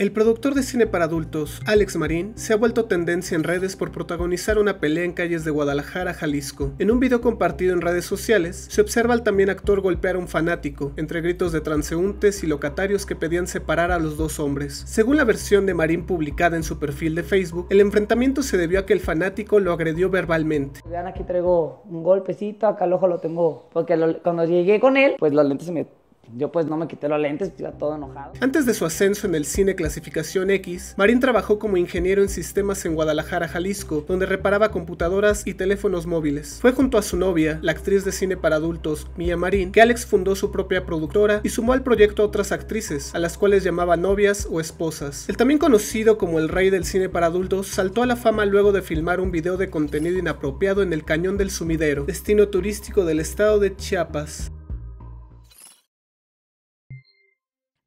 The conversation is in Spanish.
El productor de cine para adultos, Alex Marín, se ha vuelto tendencia en redes por protagonizar una pelea en calles de Guadalajara, Jalisco. En un video compartido en redes sociales, se observa al también actor golpear a un fanático, entre gritos de transeúntes y locatarios que pedían separar a los dos hombres. Según la versión de Marín publicada en su perfil de Facebook, el enfrentamiento se debió a que el fanático lo agredió verbalmente. Vean, aquí traigo un golpecito, acá el ojo lo tengo, porque cuando llegué con él, pues los lentes se me yo pues no me quité los lentes, estaba todo enojado. Antes de su ascenso en el cine clasificación X, Marín trabajó como ingeniero en sistemas en Guadalajara, Jalisco, donde reparaba computadoras y teléfonos móviles. Fue junto a su novia, la actriz de cine para adultos, Mia Marín, que Alex fundó su propia productora y sumó al proyecto a otras actrices, a las cuales llamaba novias o esposas. El también conocido como el rey del cine para adultos saltó a la fama luego de filmar un video de contenido inapropiado en el Cañón del Sumidero, destino turístico del estado de Chiapas.